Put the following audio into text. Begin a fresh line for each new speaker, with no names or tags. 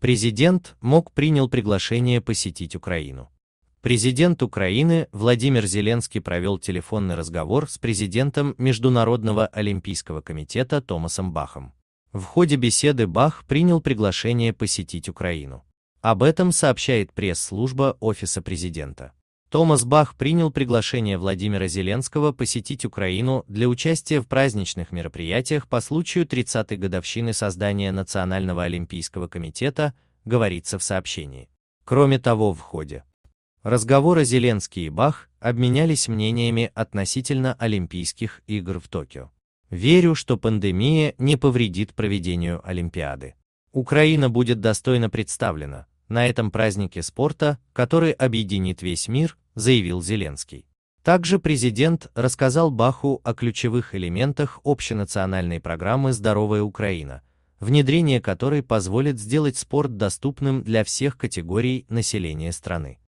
Президент МОК принял приглашение посетить Украину. Президент Украины Владимир Зеленский провел телефонный разговор с президентом Международного олимпийского комитета Томасом Бахом. В ходе беседы Бах принял приглашение посетить Украину. Об этом сообщает пресс-служба Офиса президента. Томас Бах принял приглашение Владимира Зеленского посетить Украину для участия в праздничных мероприятиях по случаю 30-й годовщины создания Национального олимпийского комитета, говорится в сообщении. Кроме того, в ходе разговора Зеленский и Бах обменялись мнениями относительно Олимпийских игр в Токио. Верю, что пандемия не повредит проведению Олимпиады. Украина будет достойно представлена на этом празднике спорта, который объединит весь мир, заявил Зеленский. Также президент рассказал Баху о ключевых элементах общенациональной программы «Здоровая Украина», внедрение которой позволит сделать спорт доступным для всех категорий населения страны.